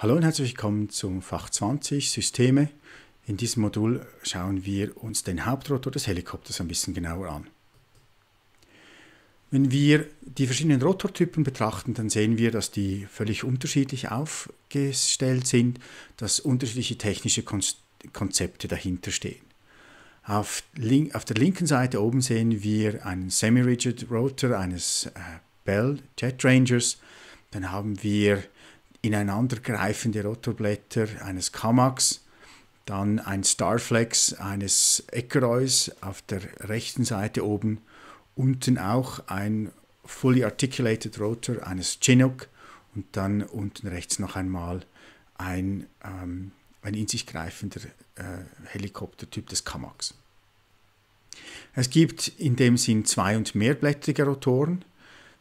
Hallo und herzlich willkommen zum Fach 20 Systeme. In diesem Modul schauen wir uns den Hauptrotor des Helikopters ein bisschen genauer an. Wenn wir die verschiedenen Rotortypen betrachten, dann sehen wir, dass die völlig unterschiedlich aufgestellt sind, dass unterschiedliche technische Konzepte dahinter stehen. Auf, auf der linken Seite oben sehen wir einen Semi-Rigid Rotor eines äh, Bell Jet Rangers. Dann haben wir ineinandergreifende Rotorblätter eines Kamaks, dann ein Starflex eines Eckerois auf der rechten Seite oben, unten auch ein fully articulated Rotor eines Chinook und dann unten rechts noch einmal ein, ähm, ein in sich greifender äh, Helikoptertyp des Kamaks. Es gibt in dem Sinn zwei- und mehrblättrige Rotoren.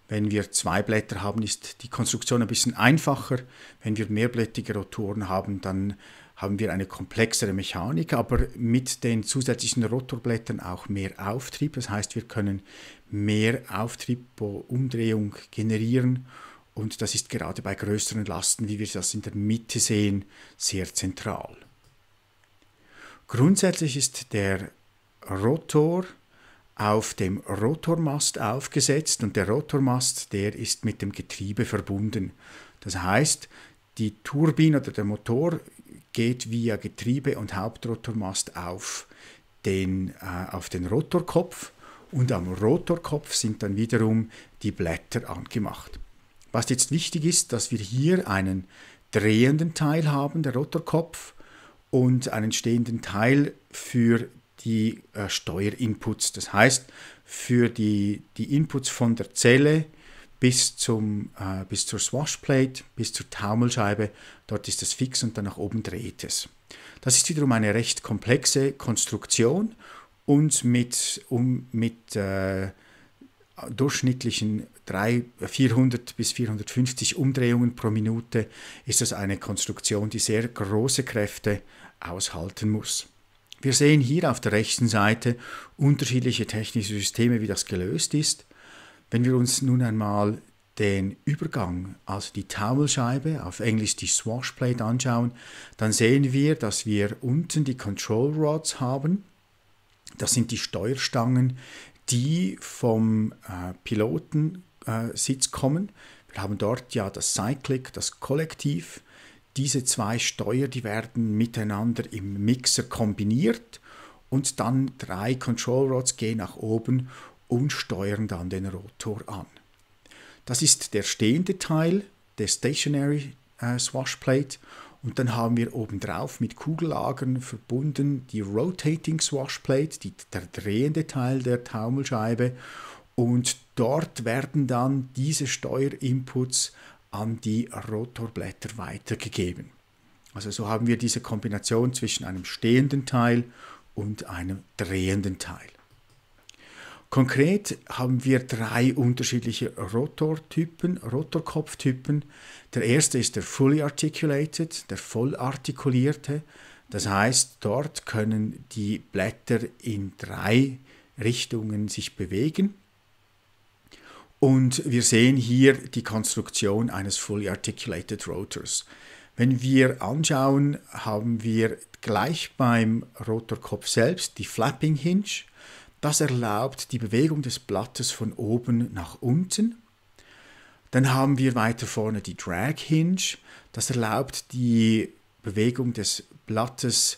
Wenn wir zwei Blätter haben, ist die Konstruktion ein bisschen einfacher. Wenn wir mehrblättige Rotoren haben, dann haben wir eine komplexere Mechanik, aber mit den zusätzlichen Rotorblättern auch mehr Auftrieb. Das heißt, wir können mehr Auftrieb pro Umdrehung generieren und das ist gerade bei größeren Lasten, wie wir das in der Mitte sehen, sehr zentral. Grundsätzlich ist der Rotor auf dem Rotormast aufgesetzt und der Rotormast, der ist mit dem Getriebe verbunden. Das heißt, die Turbine oder der Motor geht via Getriebe und Hauptrotormast auf den, äh, auf den Rotorkopf und am Rotorkopf sind dann wiederum die Blätter angemacht. Was jetzt wichtig ist, dass wir hier einen drehenden Teil haben, der Rotorkopf, und einen stehenden Teil für die äh, Steuerinputs. Das heißt, für die, die Inputs von der Zelle bis, zum, äh, bis zur Swashplate, bis zur Taumelscheibe, dort ist es fix und dann nach oben dreht es. Das ist wiederum eine recht komplexe Konstruktion und mit, um, mit äh, durchschnittlichen 300, 400 bis 450 Umdrehungen pro Minute ist das eine Konstruktion, die sehr große Kräfte aushalten muss. Wir sehen hier auf der rechten Seite unterschiedliche technische Systeme, wie das gelöst ist. Wenn wir uns nun einmal den Übergang, also die Taumelscheibe, auf Englisch die Swashplate anschauen, dann sehen wir, dass wir unten die Control Rods haben. Das sind die Steuerstangen, die vom äh, Pilotensitz äh, kommen. Wir haben dort ja das Cyclic, das Kollektiv diese zwei Steuer, die werden miteinander im Mixer kombiniert und dann drei Control Rods gehen nach oben und steuern dann den Rotor an. Das ist der stehende Teil, der Stationary äh, Swashplate und dann haben wir obendrauf mit Kugellagern verbunden die Rotating Swashplate, die, der drehende Teil der Taumelscheibe und dort werden dann diese Steuerinputs an die Rotorblätter weitergegeben. Also so haben wir diese Kombination zwischen einem stehenden Teil und einem drehenden Teil. Konkret haben wir drei unterschiedliche Rotortypen, Rotorkopftypen. Der erste ist der Fully Articulated, der vollartikulierte. Das heißt, dort können die Blätter in drei Richtungen sich bewegen. Und wir sehen hier die Konstruktion eines Fully Articulated Rotors. Wenn wir anschauen, haben wir gleich beim Rotorkopf selbst die Flapping Hinge. Das erlaubt die Bewegung des Blattes von oben nach unten. Dann haben wir weiter vorne die Drag Hinge. Das erlaubt die Bewegung des Blattes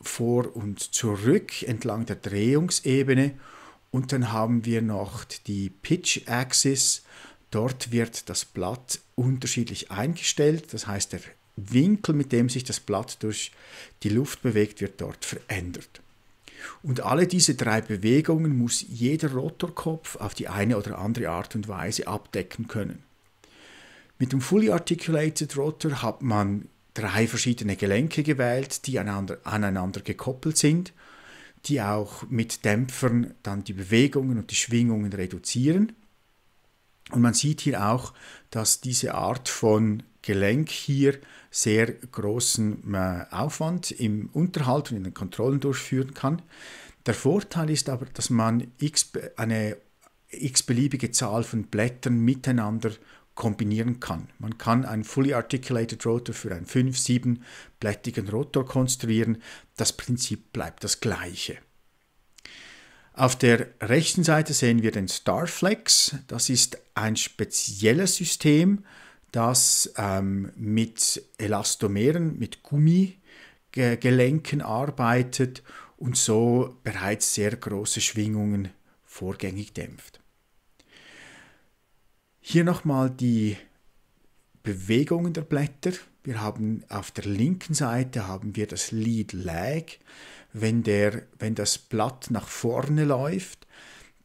vor und zurück entlang der Drehungsebene und dann haben wir noch die Pitch Axis. Dort wird das Blatt unterschiedlich eingestellt. Das heißt, der Winkel, mit dem sich das Blatt durch die Luft bewegt, wird dort verändert. Und alle diese drei Bewegungen muss jeder Rotorkopf auf die eine oder andere Art und Weise abdecken können. Mit dem Fully Articulated Rotor hat man drei verschiedene Gelenke gewählt, die aneinander, aneinander gekoppelt sind die auch mit Dämpfern dann die Bewegungen und die Schwingungen reduzieren. Und man sieht hier auch, dass diese Art von Gelenk hier sehr großen äh, Aufwand im Unterhalt und in den Kontrollen durchführen kann. Der Vorteil ist aber, dass man eine x-beliebige Zahl von Blättern miteinander kombinieren kann. Man kann einen Fully Articulated Rotor für einen 5, 7-blättigen Rotor konstruieren. Das Prinzip bleibt das gleiche. Auf der rechten Seite sehen wir den Starflex. Das ist ein spezielles System, das ähm, mit Elastomeren, mit Gummigelenken arbeitet und so bereits sehr große Schwingungen vorgängig dämpft. Hier nochmal die Bewegungen der Blätter. Wir haben auf der linken Seite haben wir das Lead Lag. Wenn, der, wenn das Blatt nach vorne läuft,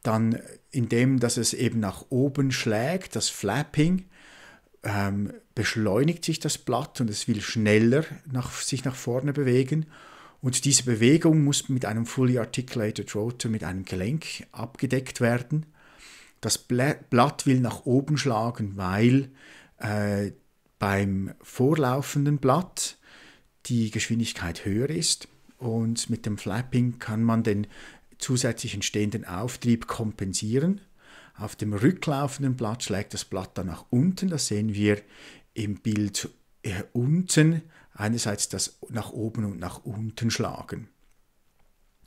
dann indem dass es eben nach oben schlägt, das Flapping, ähm, beschleunigt sich das Blatt und es will schneller nach, sich nach vorne bewegen. Und diese Bewegung muss mit einem Fully Articulated Rotor, mit einem Gelenk abgedeckt werden. Das Blatt will nach oben schlagen, weil äh, beim vorlaufenden Blatt die Geschwindigkeit höher ist und mit dem Flapping kann man den zusätzlich entstehenden Auftrieb kompensieren. Auf dem rücklaufenden Blatt schlägt das Blatt dann nach unten. Das sehen wir im Bild äh, unten. Einerseits das nach oben und nach unten schlagen.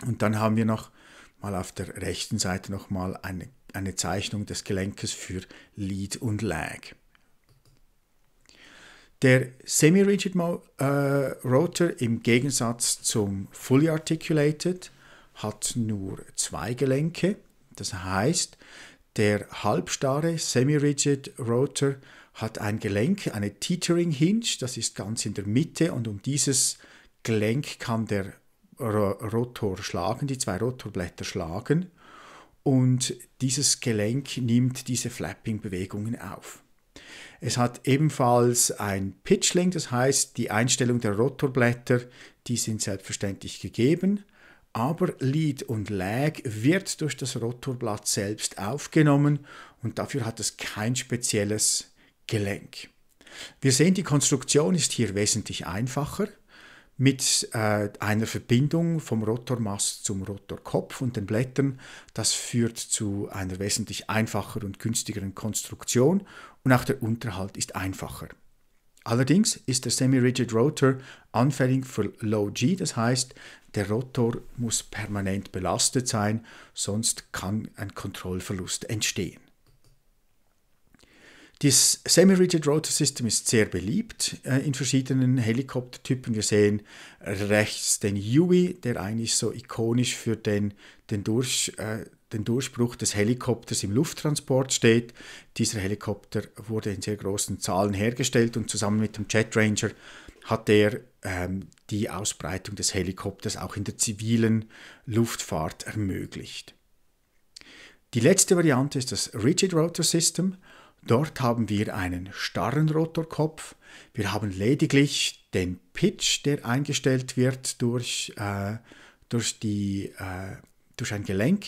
Und dann haben wir noch mal auf der rechten Seite noch mal eine eine Zeichnung des Gelenkes für Lead und Lag. Der Semi-Rigid äh, Rotor im Gegensatz zum Fully Articulated hat nur zwei Gelenke. Das heißt, der halbstarre Semi-Rigid Rotor hat ein Gelenk, eine Teetering Hinge, das ist ganz in der Mitte und um dieses Gelenk kann der Rotor schlagen, die zwei Rotorblätter schlagen und dieses Gelenk nimmt diese Flapping-Bewegungen auf. Es hat ebenfalls ein Pitchling, das heißt die Einstellung der Rotorblätter, die sind selbstverständlich gegeben, aber Lead und Lag wird durch das Rotorblatt selbst aufgenommen und dafür hat es kein spezielles Gelenk. Wir sehen, die Konstruktion ist hier wesentlich einfacher mit äh, einer Verbindung vom Rotormast zum Rotorkopf und den Blättern. Das führt zu einer wesentlich einfacher und günstigeren Konstruktion und auch der Unterhalt ist einfacher. Allerdings ist der Semi-Rigid Rotor anfällig für Low G, das heißt, der Rotor muss permanent belastet sein, sonst kann ein Kontrollverlust entstehen. Das Semi-Rigid Rotor System ist sehr beliebt äh, in verschiedenen Helikoptertypen. Wir sehen rechts den Huey, der eigentlich so ikonisch für den, den, Durch, äh, den Durchbruch des Helikopters im Lufttransport steht. Dieser Helikopter wurde in sehr großen Zahlen hergestellt und zusammen mit dem Jet Ranger hat er ähm, die Ausbreitung des Helikopters auch in der zivilen Luftfahrt ermöglicht. Die letzte Variante ist das Rigid Rotor System. Dort haben wir einen starren Rotorkopf. Wir haben lediglich den Pitch, der eingestellt wird durch, äh, durch, die, äh, durch ein Gelenk.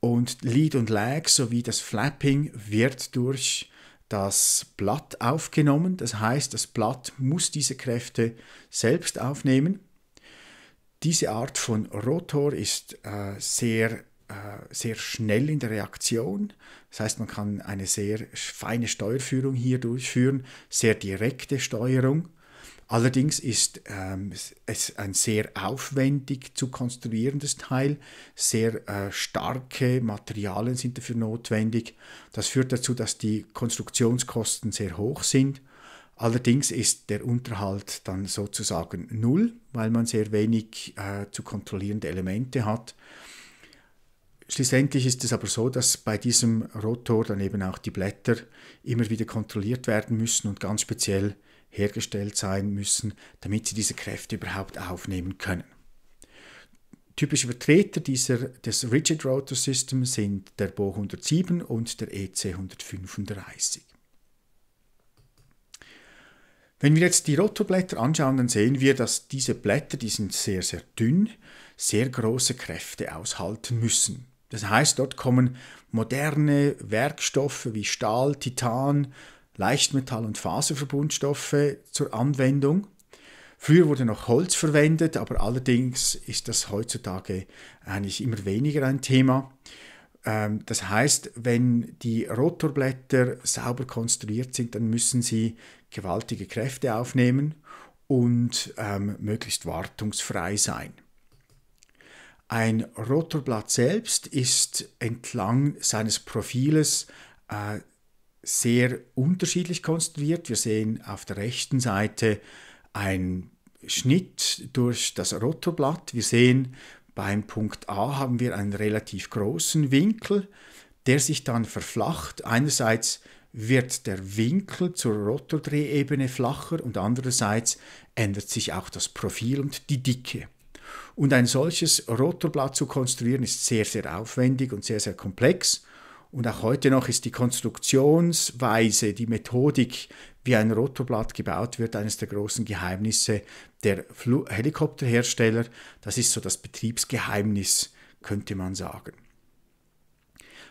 Und Lead und Lag sowie das Flapping wird durch das Blatt aufgenommen. Das heißt, das Blatt muss diese Kräfte selbst aufnehmen. Diese Art von Rotor ist äh, sehr äh, sehr schnell in der Reaktion. Das heißt, man kann eine sehr feine Steuerführung hier durchführen, sehr direkte Steuerung. Allerdings ist ähm, es ein sehr aufwendig zu konstruierendes Teil. Sehr äh, starke Materialien sind dafür notwendig. Das führt dazu, dass die Konstruktionskosten sehr hoch sind. Allerdings ist der Unterhalt dann sozusagen null, weil man sehr wenig äh, zu kontrollierende Elemente hat. Schlussendlich ist es aber so, dass bei diesem Rotor dann eben auch die Blätter immer wieder kontrolliert werden müssen und ganz speziell hergestellt sein müssen, damit sie diese Kräfte überhaupt aufnehmen können. Typische Vertreter dieser, des Rigid Rotor System sind der Bo 107 und der EC 135. Wenn wir jetzt die Rotorblätter anschauen, dann sehen wir, dass diese Blätter, die sind sehr, sehr dünn, sehr große Kräfte aushalten müssen. Das heißt, dort kommen moderne Werkstoffe wie Stahl, Titan, Leichtmetall und Faserverbundstoffe zur Anwendung. Früher wurde noch Holz verwendet, aber allerdings ist das heutzutage eigentlich immer weniger ein Thema. Ähm, das heißt, wenn die Rotorblätter sauber konstruiert sind, dann müssen sie gewaltige Kräfte aufnehmen und ähm, möglichst wartungsfrei sein. Ein Rotorblatt selbst ist entlang seines Profiles äh, sehr unterschiedlich konstruiert. Wir sehen auf der rechten Seite einen Schnitt durch das Rotorblatt. Wir sehen beim Punkt A haben wir einen relativ großen Winkel, der sich dann verflacht. Einerseits wird der Winkel zur Rotordrehebene flacher und andererseits ändert sich auch das Profil und die Dicke. Und ein solches Rotorblatt zu konstruieren ist sehr, sehr aufwendig und sehr, sehr komplex. Und auch heute noch ist die Konstruktionsweise, die Methodik, wie ein Rotorblatt gebaut wird, eines der großen Geheimnisse der Helikopterhersteller. Das ist so das Betriebsgeheimnis, könnte man sagen.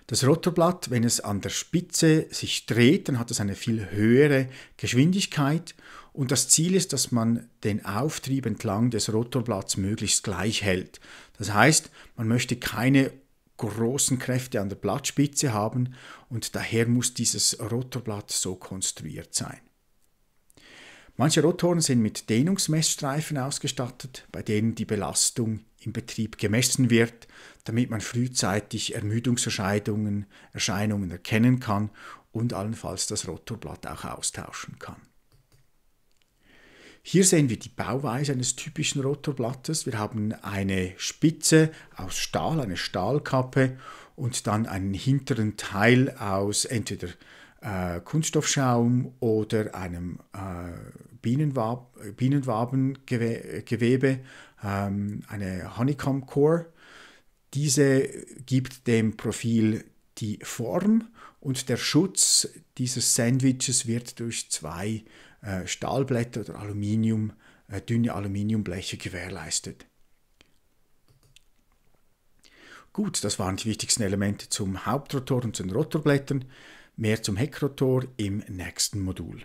Das Rotorblatt, wenn es an der Spitze sich dreht, dann hat es eine viel höhere Geschwindigkeit und das Ziel ist, dass man den Auftrieb entlang des Rotorblatts möglichst gleich hält. Das heißt, man möchte keine großen Kräfte an der Blattspitze haben und daher muss dieses Rotorblatt so konstruiert sein. Manche Rotoren sind mit Dehnungsmessstreifen ausgestattet, bei denen die Belastung im Betrieb gemessen wird, damit man frühzeitig Ermüdungserscheinungen Erscheinungen erkennen kann und allenfalls das Rotorblatt auch austauschen kann. Hier sehen wir die Bauweise eines typischen Rotorblattes. Wir haben eine Spitze aus Stahl, eine Stahlkappe und dann einen hinteren Teil aus entweder äh, Kunststoffschaum oder einem äh, Bienenwab Bienenwabengewebe, ähm, eine Honeycomb Core. Diese gibt dem Profil die Form und der Schutz dieses Sandwiches wird durch zwei äh, Stahlblätter oder Aluminium, äh, dünne Aluminiumbleche gewährleistet. Gut, das waren die wichtigsten Elemente zum Hauptrotor und zu den Rotorblättern. Mehr zum Heckrotor im nächsten Modul.